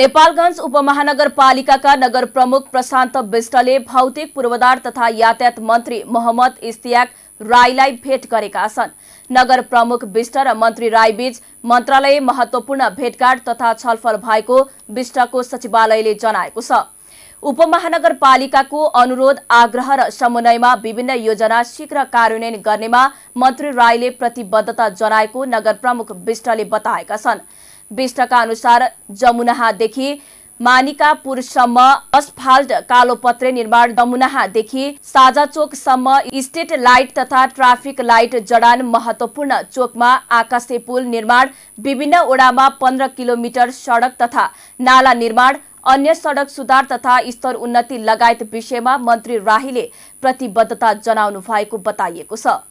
नेपालगञ्ज उपमहानगरपालिकाका नगर प्रमुख प्रशान्त विष्टले भौतिक पूर्वाधार तथा यातायात मन्त्री मोहम्मद इस्तियाक राईलाई भेट गरेका छन् नगर प्रमुख विष्ट र मन्त्री राईबीच मन्त्रालय महत्वपूर्ण भेटघाट तथा छलफल भएको विष्टको सचिवालयले जनाएको छ उपमहानगरपालिकाको अनुरोध आग्रह र समन्वयमा विभिन्न योजना शीघ्र कार्यान्वयन गर्नेमा मन्त्री राईले प्रतिबद्धता जनाएको नगर प्रमुख विष्टले बताएका छन् विष्टका अनुसार जमुनाहादेखि मानिकापुरसम्म अस्फाल्ट कालोपत्रे निर्माण दमुनाहादेखि साझाचोकसम्म स्टेट लाइट तथा ट्राफिक लाइट जडान महत्वपूर्ण चोकमा आकाशे पुल निर्माण विभिन्न ओडामा पन्ध्र किलोमिटर सडक तथा नाला निर्माण अन्य सडक सुधार तथा स्तर उन्नति लगायत विषयमा मन्त्री राहीले प्रतिबद्धता जनाउनु भएको बताइएको छ